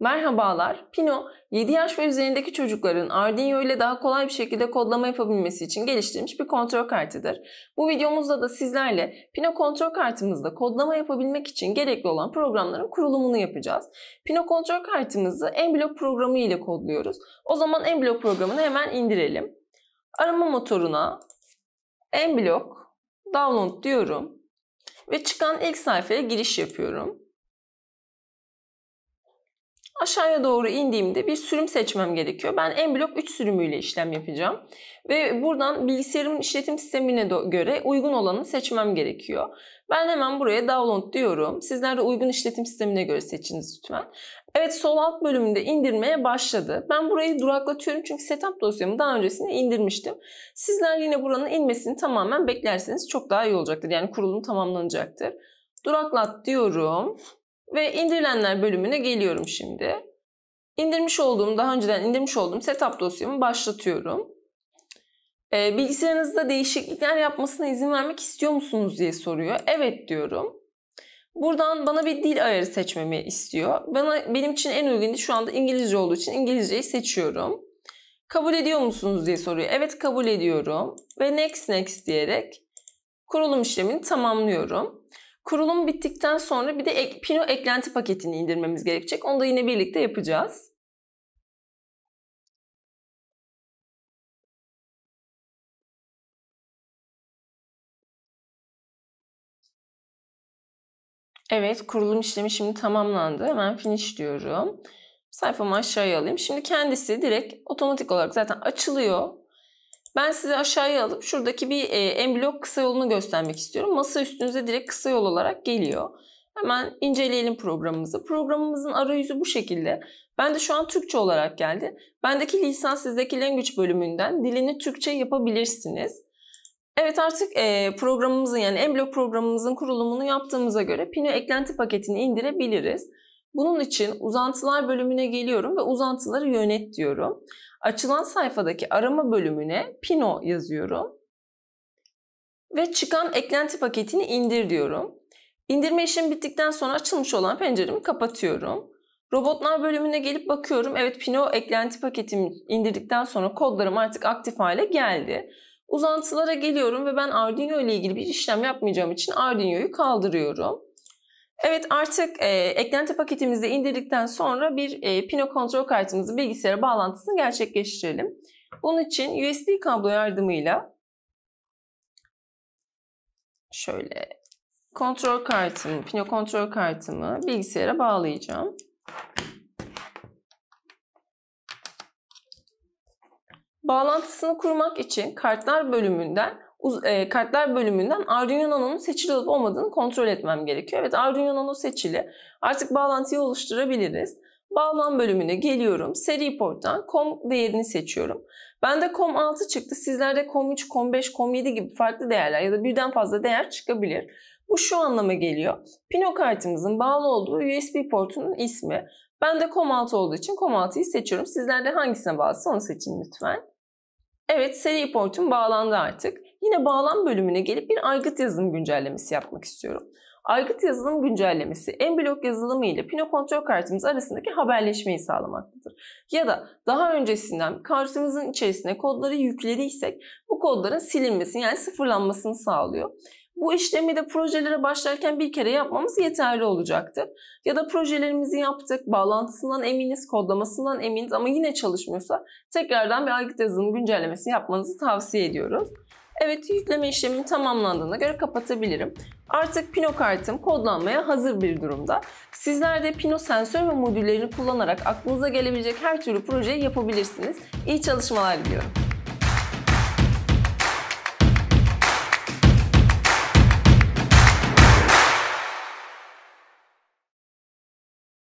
Merhabalar. Pino, 7 yaş ve üzerindeki çocukların Arduino ile daha kolay bir şekilde kodlama yapabilmesi için geliştirilmiş bir kontrol kartıdır. Bu videomuzda da sizlerle Pino kontrol kartımızda kodlama yapabilmek için gerekli olan programların kurulumunu yapacağız. Pino kontrol kartımızı EnBlock programı ile kodluyoruz. O zaman EnBlock programını hemen indirelim. Arama motoruna En mBlock download diyorum ve çıkan ilk sayfaya giriş yapıyorum. Aşağıya doğru indiğimde bir sürüm seçmem gerekiyor. Ben En mBlock 3 sürümüyle işlem yapacağım. Ve buradan bilgisayarım işletim sistemine göre uygun olanı seçmem gerekiyor. Ben hemen buraya download diyorum. Sizler de uygun işletim sistemine göre seçiniz lütfen. Evet sol alt bölümünde indirmeye başladı. Ben burayı duraklatıyorum çünkü setup dosyamı daha öncesinde indirmiştim. Sizler yine buranın inmesini tamamen beklerseniz çok daha iyi olacaktır. Yani kurulum tamamlanacaktır. Duraklat diyorum ve indirilenler bölümüne geliyorum şimdi. İndirmiş olduğum, daha önceden indirmiş olduğum setup dosyamı başlatıyorum. Ee, bilgisayarınızda değişiklikler yapmasına izin vermek istiyor musunuz diye soruyor. Evet diyorum. Buradan bana bir dil ayarı seçmemi istiyor. Bana benim için en uygunu şu anda İngilizce olduğu için İngilizceyi seçiyorum. Kabul ediyor musunuz diye soruyor. Evet kabul ediyorum ve next next diyerek kurulum işlemini tamamlıyorum. Kurulum bittikten sonra bir de Pino eklenti paketini indirmemiz gerekecek. Onu da yine birlikte yapacağız. Evet kurulum işlemi şimdi tamamlandı. Hemen finish diyorum. Sayfamı aşağıya alayım. Şimdi kendisi direkt otomatik olarak zaten açılıyor. Ben size aşağıya alıp şuradaki bir e, en blok kısa yolunu göstermek istiyorum. Masa üstünüze direkt kısa yol olarak geliyor. Hemen inceleyelim programımızı. Programımızın arayüzü bu şekilde. Ben de şu an Türkçe olarak geldi. Bendeki lisan sizdeki language bölümünden dilini Türkçe yapabilirsiniz. Evet artık e, programımızın yani enblok programımızın kurulumunu yaptığımıza göre Pino eklenti paketini indirebiliriz. Bunun için uzantılar bölümüne geliyorum ve uzantıları yönet diyorum. Açılan sayfadaki arama bölümüne Pino yazıyorum. Ve çıkan eklenti paketini indir diyorum. İndirme işlemi bittikten sonra açılmış olan penceremi kapatıyorum. Robotlar bölümüne gelip bakıyorum. Evet Pino eklenti paketimi indirdikten sonra kodlarım artık aktif hale geldi. Uzantılara geliyorum ve ben Arduino ile ilgili bir işlem yapmayacağım için Arduino'yu kaldırıyorum. Evet artık e, eklenti paketimizi indirdikten sonra bir e, Pino kontrol kartımızı bilgisayara bağlantısını gerçekleştirelim. Bunun için USB kablo yardımıyla şöyle kontrol kartımı, Pino kontrol kartımı bilgisayara bağlayacağım. Bağlantısını kurmak için kartlar bölümünden e, kartlar bölümünden Arduino'nun seçili olup olmadığını kontrol etmem gerekiyor. Evet Arduino seçili. Artık bağlantıyı oluşturabiliriz. Bağlan bölümüne geliyorum. Seri porttan COM değerini seçiyorum. Bende COM 6 çıktı. Sizlerde COM 3, COM 5, COM 7 gibi farklı değerler ya da birden fazla değer çıkabilir. Bu şu anlama geliyor. Pino kartımızın bağlı olduğu USB portunun ismi. Ben de COM 6 olduğu için COM 6'yı seçiyorum. Sizlerde hangisine bağlısı onu seçin lütfen. Evet seri portum bağlandı artık. Yine bağlan bölümüne gelip bir aygıt yazılım güncellemesi yapmak istiyorum. Aygıt yazılım güncellemesi Enblock yazılımı ile Pino kontrol kartımız arasındaki haberleşmeyi sağlamaktadır. Ya da daha öncesinden kartımızın içerisine kodları yüklediysek bu kodların silinmesini yani sıfırlanmasını sağlıyor. Bu işlemi de projelere başlarken bir kere yapmamız yeterli olacaktır. Ya da projelerimizi yaptık, bağlantısından eminiz, kodlamasından eminiz ama yine çalışmıyorsa tekrardan bir algı yazılım güncellemesi yapmanızı tavsiye ediyoruz. Evet yükleme işlemi tamamlandığına göre kapatabilirim. Artık Pino kartım kodlanmaya hazır bir durumda. Sizler de Pino sensör ve modüllerini kullanarak aklınıza gelebilecek her türlü projeyi yapabilirsiniz. İyi çalışmalar diliyorum.